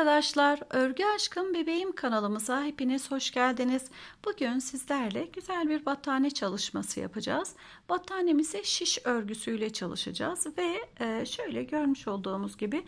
arkadaşlar, Örgü Aşkım Bebeğim kanalımıza hepiniz hoş geldiniz. Bugün sizlerle güzel bir battaniye çalışması yapacağız. Battaniyemizi şiş örgüsüyle çalışacağız ve e, şöyle görmüş olduğumuz gibi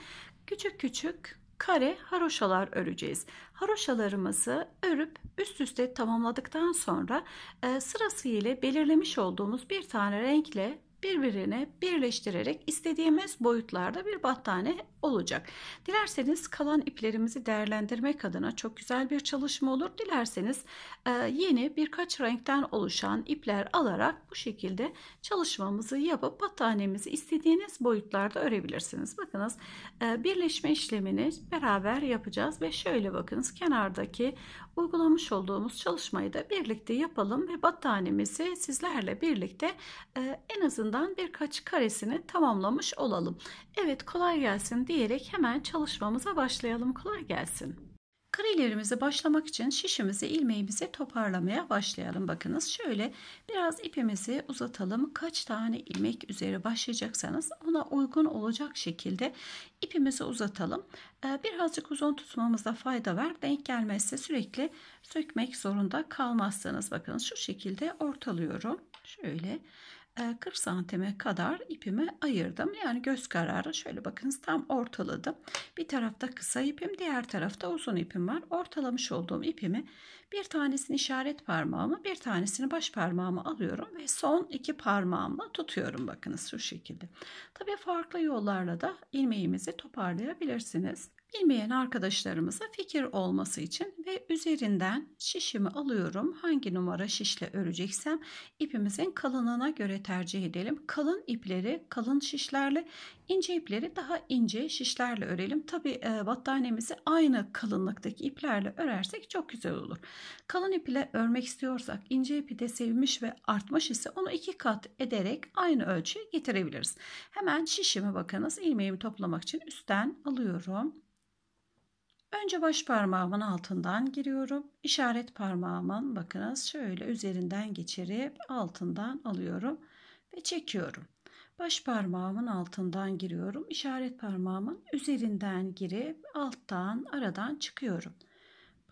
küçük küçük kare haroşalar öreceğiz. Haroşalarımızı örüp üst üste tamamladıktan sonra e, sırasıyla belirlemiş olduğumuz bir tane renkle birbirine birleştirerek istediğimiz boyutlarda bir battane olacak. Dilerseniz kalan iplerimizi değerlendirmek adına çok güzel bir çalışma olur. Dilerseniz e, yeni birkaç renkten oluşan ipler alarak bu şekilde çalışmamızı yapıp battaniyemizi istediğiniz boyutlarda örebilirsiniz. Bakınız e, birleşme işlemini beraber yapacağız ve şöyle bakınız kenardaki uygulamış olduğumuz çalışmayı da birlikte yapalım ve battaniyemizi sizlerle birlikte e, en azından birkaç karesini tamamlamış olalım. Evet kolay gelsin diyerek hemen çalışmamıza başlayalım. Kolay gelsin. Karelerimize başlamak için şişimizi, ilmeğimizi toparlamaya başlayalım. Bakınız şöyle biraz ipimizi uzatalım. Kaç tane ilmek üzeri başlayacaksanız ona uygun olacak şekilde ipimizi uzatalım. Ee, birazcık uzun tutmamızda fayda var. Denk gelmezse sürekli sökmek zorunda kalmazsınız. Bakın şu şekilde ortalıyorum. Şöyle 40 e, santime kadar ipimi ayırdım. Yani göz kararı şöyle bakınız tam ortaladım. Bir tarafta kısa ipim diğer tarafta uzun ipim var. Ortalamış olduğum ipimi bir tanesini işaret parmağımı bir tanesini baş parmağımı alıyorum ve son iki parmağımla tutuyorum bakınız şu şekilde. Tabii farklı yollarla da ilmeğimizi toparlayabilirsiniz. Bilmeyen arkadaşlarımıza fikir olması için ve üzerinden şişimi alıyorum. Hangi numara şişle öreceksem ipimizin kalınlığına göre tercih edelim. Kalın ipleri kalın şişlerle, ince ipleri daha ince şişlerle örelim. Tabi e, battaniyemizi aynı kalınlıktaki iplerle örersek çok güzel olur. Kalın iple örmek istiyorsak ince ipi de sevmiş ve artmış ise onu iki kat ederek aynı ölçüye getirebiliriz. Hemen şişimi bakınız ilmeğimi toplamak için üstten alıyorum Önce baş parmağımın altından giriyorum. İşaret parmağımın bakınız şöyle üzerinden geçirip altından alıyorum ve çekiyorum. Baş parmağımın altından giriyorum. İşaret parmağımın üzerinden girip alttan aradan çıkıyorum.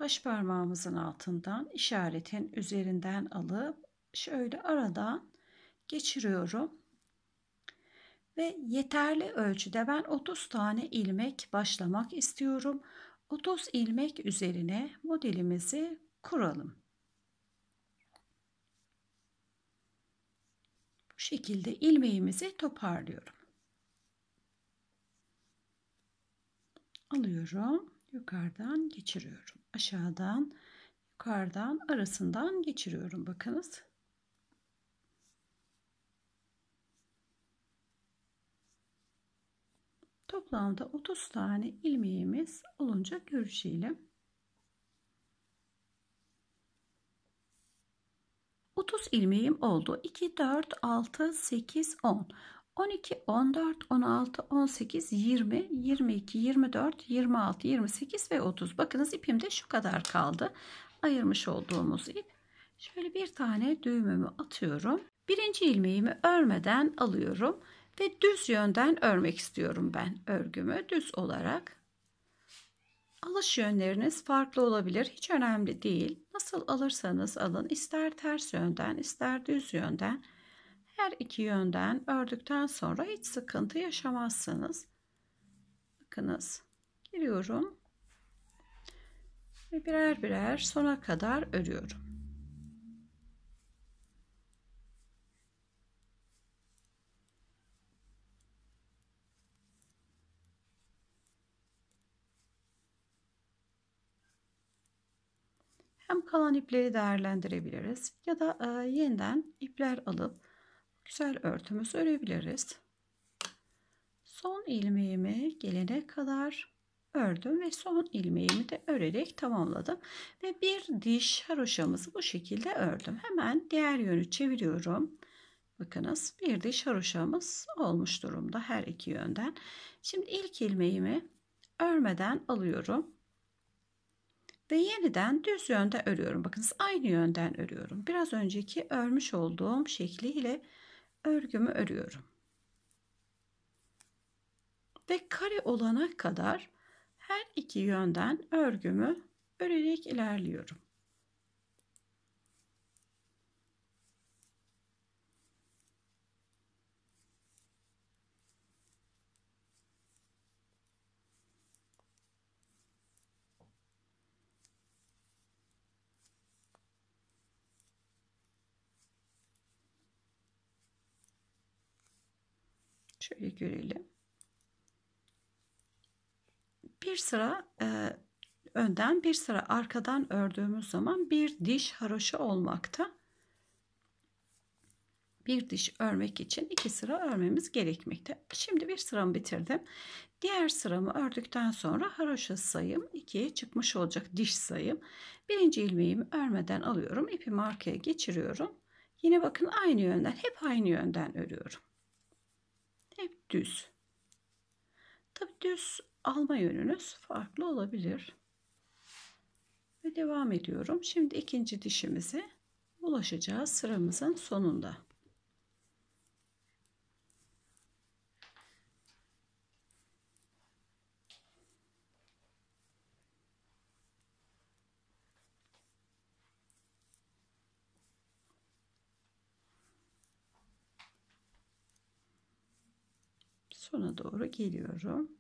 Baş parmağımızın altından işaretin üzerinden alıp şöyle aradan geçiriyorum ve yeterli ölçüde ben 30 tane ilmek başlamak istiyorum. 30 ilmek üzerine modelimizi kuralım. Bu şekilde ilmeğimizi toparlıyorum. Alıyorum, yukarıdan geçiriyorum. Aşağıdan, yukarıdan, arasından geçiriyorum. Bakınız. Toplamda 30 tane ilmeğimiz olunca görüşelim. 30 ilmeğim oldu. 2, 4, 6, 8, 10. 12, 14, 16, 18, 20, 22, 24, 26, 28 ve 30. Bakınız ipimde şu kadar kaldı. Ayırmış olduğumuz ip. Şöyle bir tane düğümümü atıyorum. Birinci ilmeğimi örmeden alıyorum ve düz yönden örmek istiyorum ben örgümü düz olarak. Alış yönleriniz farklı olabilir. Hiç önemli değil. Nasıl alırsanız alın. ister ters yönden ister düz yönden. Her iki yönden ördükten sonra hiç sıkıntı yaşamazsınız. Bakınız giriyorum. Ve birer birer sona kadar örüyorum. Hem kalan ipleri değerlendirebiliriz ya da e, yeniden ipler alıp güzel örtümüz örebiliriz. Son ilmeğimi gelene kadar ördüm ve son ilmeğimi de örerek tamamladım. Ve bir diş haroşamızı bu şekilde ördüm. Hemen diğer yönü çeviriyorum. Bakınız bir diş haroşamız olmuş durumda her iki yönden. Şimdi ilk ilmeğimi örmeden alıyorum. Ve yeniden düz yönde örüyorum. Bakınız aynı yönden örüyorum. Biraz önceki örmüş olduğum şekliyle örgümü örüyorum. Ve kare olana kadar her iki yönden örgümü örerek ilerliyorum. Şöyle görelim. Bir sıra e, önden bir sıra arkadan ördüğümüz zaman bir diş haroşa olmakta. Bir diş örmek için iki sıra örmemiz gerekmekte. Şimdi bir sıramı bitirdim. Diğer sıramı ördükten sonra haroşa sayım 2'ye çıkmış olacak diş sayım. Birinci ilmeğimi örmeden alıyorum. ipimi arkaya geçiriyorum. Yine bakın aynı yönden hep aynı yönden örüyorum düz. Tabi düz alma yönünüz farklı olabilir. Ve devam ediyorum. Şimdi ikinci dişimizi ulaşacağız sıramızın sonunda. sona doğru geliyorum.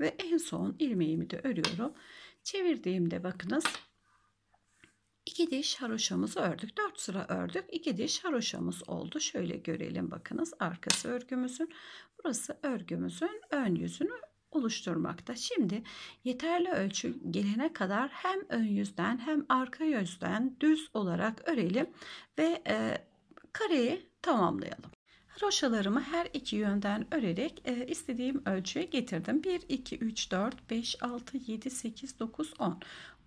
Ve en son ilmeğimi de örüyorum. Çevirdiğimde bakınız 2 diş haroşamızı ördük. 4 sıra ördük. 2 diş haroşamız oldu. Şöyle görelim bakınız arkası örgümüzün. Burası örgümüzün ön yüzünü oluşturmakta. Şimdi yeterli ölçü gelene kadar hem ön yüzden hem arka yüzden düz olarak örelim ve e, kareyi tamamlayalım. Roşalarımı her iki yönden örerek e, istediğim ölçüye getirdim. 1, 2, 3, 4, 5, 6, 7, 8, 9, 10.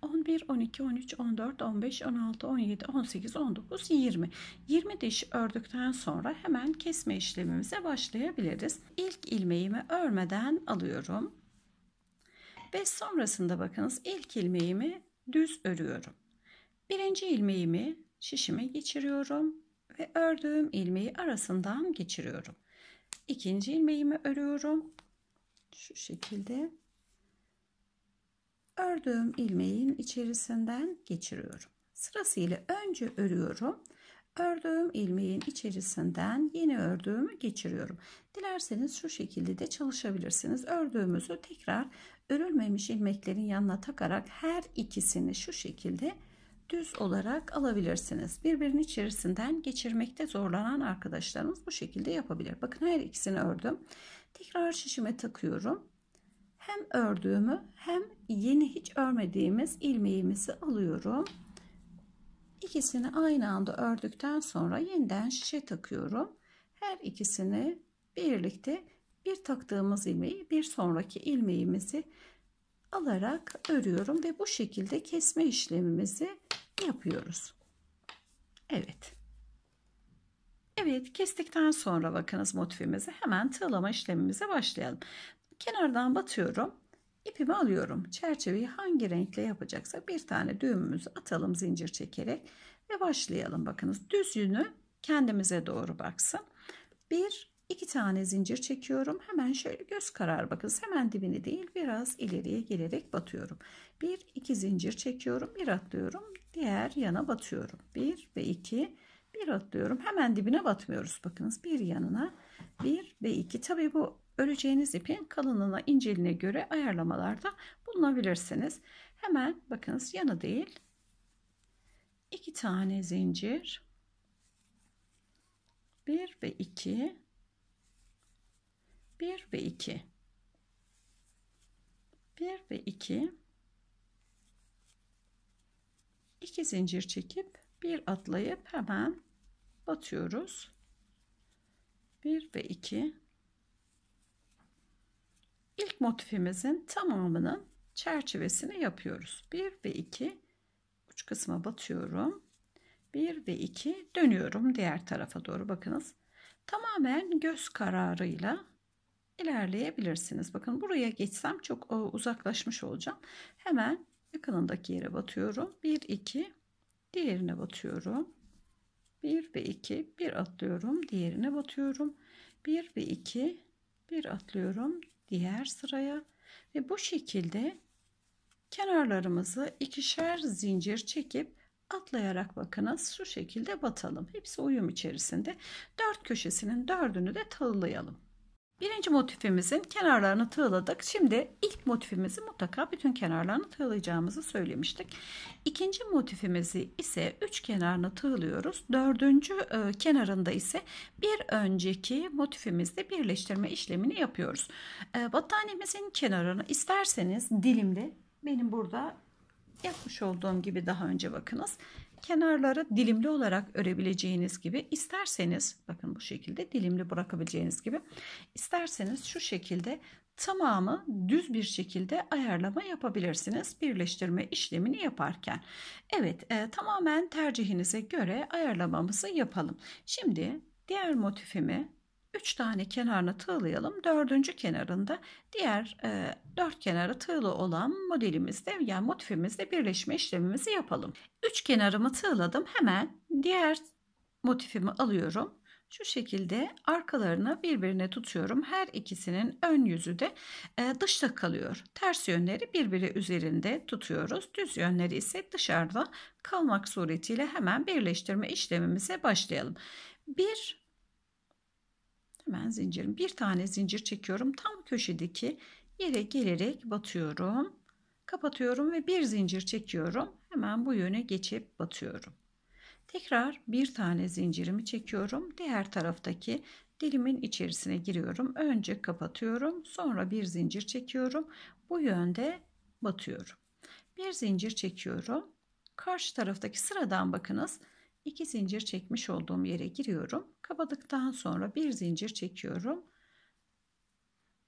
11, 12, 13, 14, 15, 16, 17, 18, 19, 20. 20 diş ördükten sonra hemen kesme işlemimize başlayabiliriz. İlk ilmeğimi örmeden alıyorum. Ve sonrasında bakınız ilk ilmeğimi düz örüyorum. Birinci ilmeğimi şişime geçiriyorum ve ördüğüm ilmeği arasından geçiriyorum. İkinci ilmeğimi örüyorum. Şu şekilde ördüğüm ilmeğin içerisinden geçiriyorum. Sırasıyla önce örüyorum. Ördüğüm ilmeğin içerisinden yeni ördüğümü geçiriyorum. Dilerseniz şu şekilde de çalışabilirsiniz. Ördüğümüzü tekrar örülmemiş ilmeklerin yanına takarak her ikisini şu şekilde düz olarak alabilirsiniz. Birbirinin içerisinden geçirmekte zorlanan arkadaşlarımız bu şekilde yapabilir. Bakın her ikisini ördüm. Tekrar şişime takıyorum hem ördüğümü hem yeni hiç örmediğimiz ilmeğimizi alıyorum. İkisini aynı anda ördükten sonra yeniden şişe takıyorum. Her ikisini birlikte bir taktığımız ilmeği bir sonraki ilmeğimizi alarak örüyorum ve bu şekilde kesme işlemimizi yapıyoruz. Evet. Evet kestikten sonra bakınız motifimizi hemen tığlama işlemimize başlayalım. Kenardan batıyorum. İpimi alıyorum. Çerçeveyi hangi renkle yapacaksa bir tane düğümümüzü atalım zincir çekerek ve başlayalım. Bakınız düz yünü kendimize doğru baksın. Bir, iki tane zincir çekiyorum. Hemen şöyle göz karar bakınız. Hemen dibini değil biraz ileriye gelerek batıyorum. Bir, iki zincir çekiyorum. Bir atlıyorum. Diğer yana batıyorum. Bir ve iki. Bir atlıyorum. Hemen dibine batmıyoruz. Bakınız bir yanına. Bir ve iki. Tabii bu Öreceğiniz ipin kalınlığına, inceliğine göre ayarlamalarda bulunabilirsiniz. Hemen bakınız yanı değil. iki tane zincir. 1 ve 2 1 ve 2 1 ve 2 2 zincir çekip bir atlayıp hemen batıyoruz. 1 ve 2 ilk motifimizin tamamının çerçevesini yapıyoruz. 1 ve 2 uç kısma batıyorum. 1 ve 2 dönüyorum diğer tarafa doğru bakınız. Tamamen göz kararıyla ilerleyebilirsiniz. Bakın buraya geçsem çok e, uzaklaşmış olacağım. Hemen yakınındaki yere batıyorum. 1 2 diğerine batıyorum. 1 ve 2 bir atlıyorum, diğerine batıyorum. 1 ve 2 bir atlıyorum, diğer sıraya ve bu şekilde kenarlarımızı ikişer zincir çekip atlayarak bakınız şu şekilde batalım. Hepsi uyum içerisinde. Dört köşesinin dördünü de tığlayalım. Birinci motifimizin kenarlarını tığladık. Şimdi ilk motifimizi mutlaka bütün kenarlarını tığlayacağımızı söylemiştik. İkinci motifimizi ise üç kenarını tığlıyoruz. Dördüncü e, kenarında ise bir önceki motifimizde birleştirme işlemini yapıyoruz. E, battaniyemizin kenarını isterseniz dilimli. benim burada Yapmış olduğum gibi daha önce bakınız. Kenarları dilimli olarak örebileceğiniz gibi isterseniz bakın bu şekilde dilimli bırakabileceğiniz gibi isterseniz şu şekilde tamamı düz bir şekilde ayarlama yapabilirsiniz birleştirme işlemini yaparken. Evet e, tamamen tercihinize göre ayarlamamızı yapalım. Şimdi diğer motifimi 3 tane kenarına tığlayalım. 4. kenarında diğer e, 4 kenarı tığlı olan modelimizde yani motifimizde birleşme işlemimizi yapalım. 3 kenarımı tığladım. Hemen diğer motifimi alıyorum. Şu şekilde arkalarını birbirine tutuyorum. Her ikisinin ön yüzü de e, dışta kalıyor. Ters yönleri birbiri üzerinde tutuyoruz. Düz yönleri ise dışarıda kalmak suretiyle hemen birleştirme işlemimize başlayalım. Bir Hemen zincirim bir tane zincir çekiyorum. Tam köşedeki yere gelerek batıyorum. Kapatıyorum ve bir zincir çekiyorum. Hemen bu yöne geçip batıyorum. Tekrar bir tane zincirimi çekiyorum. Diğer taraftaki dilimin içerisine giriyorum. Önce kapatıyorum. Sonra bir zincir çekiyorum. Bu yönde batıyorum. Bir zincir çekiyorum. Karşı taraftaki sıradan bakınız. 2 zincir çekmiş olduğum yere giriyorum. Kapadıktan sonra bir zincir çekiyorum.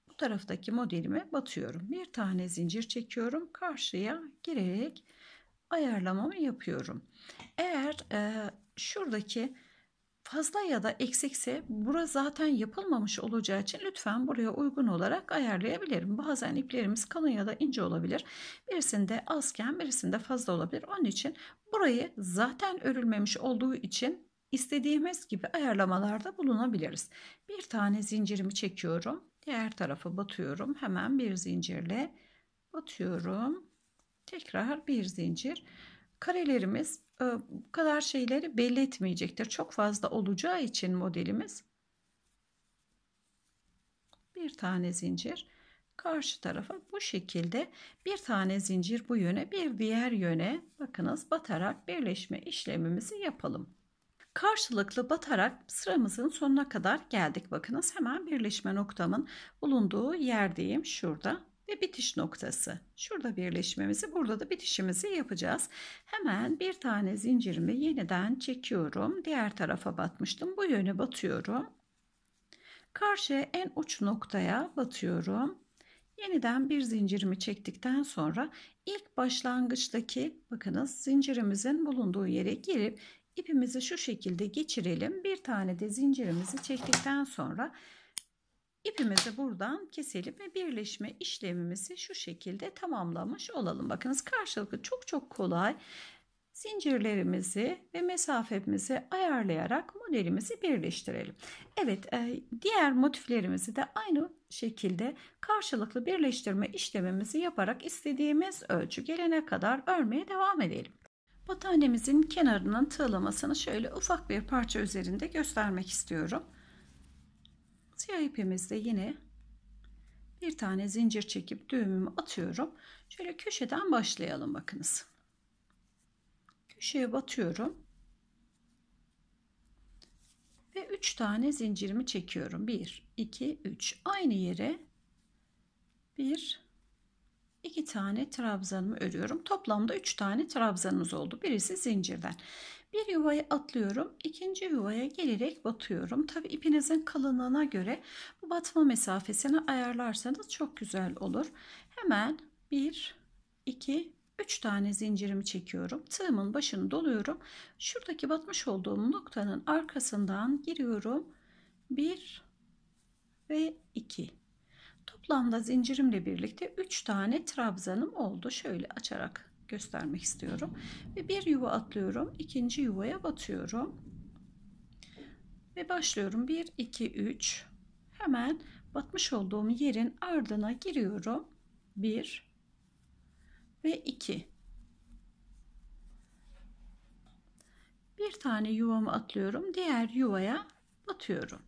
Bu taraftaki modelime batıyorum. Bir tane zincir çekiyorum. Karşıya girerek ayarlamamı yapıyorum. Eğer e, şuradaki fazla ya da eksikse bura zaten yapılmamış olacağı için lütfen buraya uygun olarak ayarlayabilirim. Bazen iplerimiz kalın ya da ince olabilir. Birisinde azken birisinde fazla olabilir. Onun için burayı zaten örülmemiş olduğu için istediğimiz gibi ayarlamalarda bulunabiliriz. Bir tane zincirimi çekiyorum. Diğer tarafa batıyorum. Hemen bir zincirle batıyorum. Tekrar bir zincir karelerimiz e, bu kadar şeyleri belli etmeyecektir. Çok fazla olacağı için modelimiz bir tane zincir karşı tarafa bu şekilde bir tane zincir bu yöne bir diğer yöne bakınız batarak birleşme işlemimizi yapalım. Karşılıklı batarak sıramızın sonuna kadar geldik. Bakınız hemen birleşme noktamın bulunduğu yerdeyim şurada ve bitiş noktası. Şurada birleşmemizi, burada da bitişimizi yapacağız. Hemen bir tane zincirimi yeniden çekiyorum. Diğer tarafa batmıştım. Bu yöne batıyorum. Karşı en uç noktaya batıyorum. Yeniden bir zincirimi çektikten sonra ilk başlangıçtaki bakınız zincirimizin bulunduğu yere girip ipimizi şu şekilde geçirelim. Bir tane de zincirimizi çektikten sonra İpimizi buradan keselim ve birleşme işlemimizi şu şekilde tamamlamış olalım. Bakınız karşılıklı çok çok kolay zincirlerimizi ve mesafemizi ayarlayarak modelimizi birleştirelim. Evet e, diğer motiflerimizi de aynı şekilde karşılıklı birleştirme işlemimizi yaparak istediğimiz ölçü gelene kadar örmeye devam edelim. Batanemizin kenarının tığlamasını şöyle ufak bir parça üzerinde göstermek istiyorum. Siyah ipimizde yine bir tane zincir çekip düğümümü atıyorum. Şöyle köşeden başlayalım bakınız. Köşeye batıyorum. Ve 3 tane zincirimi çekiyorum. 1, 2, 3. Aynı yere 1, 2 tane trabzanımı örüyorum. Toplamda 3 tane trabzanımız oldu. Birisi zincirden. Bir yuvaya atlıyorum. ikinci yuvaya gelerek batıyorum. Tabi ipinizin kalınlığına göre bu batma mesafesini ayarlarsanız çok güzel olur. Hemen 1, 2, 3 tane zincirimi çekiyorum. Tığımın başını doluyorum. Şuradaki batmış olduğum noktanın arkasından giriyorum. 1 ve 2. Toplamda zincirimle birlikte 3 tane trabzanım oldu. Şöyle açarak göstermek istiyorum. Ve bir yuva atlıyorum. ikinci yuvaya batıyorum. Ve başlıyorum. 1, 2, 3. Hemen batmış olduğum yerin ardına giriyorum. 1 ve 2. Bir tane yuvamı atlıyorum. Diğer yuvaya batıyorum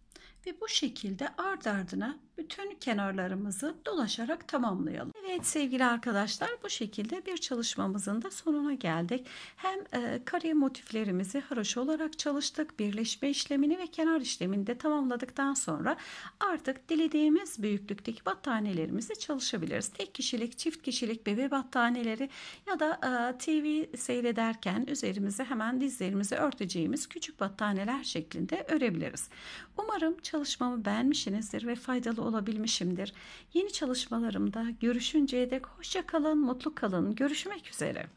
ve bu şekilde ard ardına bütün kenarlarımızı dolaşarak tamamlayalım. Evet sevgili arkadaşlar bu şekilde bir çalışmamızın da sonuna geldik. Hem e, kare motiflerimizi haroşa olarak çalıştık. Birleşme işlemini ve kenar işlemini de tamamladıktan sonra artık dilediğimiz büyüklükteki battaniyelerimizi çalışabiliriz. Tek kişilik, çift kişilik bebe battaniyeleri ya da e, TV seyrederken üzerimize hemen dizlerimizi örteceğimiz küçük battaniyeler şeklinde örebiliriz. Umarım çalışmalarımızı çalışmamı beğenmişsinizdir ve faydalı olabilmişimdir. Yeni çalışmalarımda görüşünceye dek hoşça kalın, mutlu kalın. Görüşmek üzere.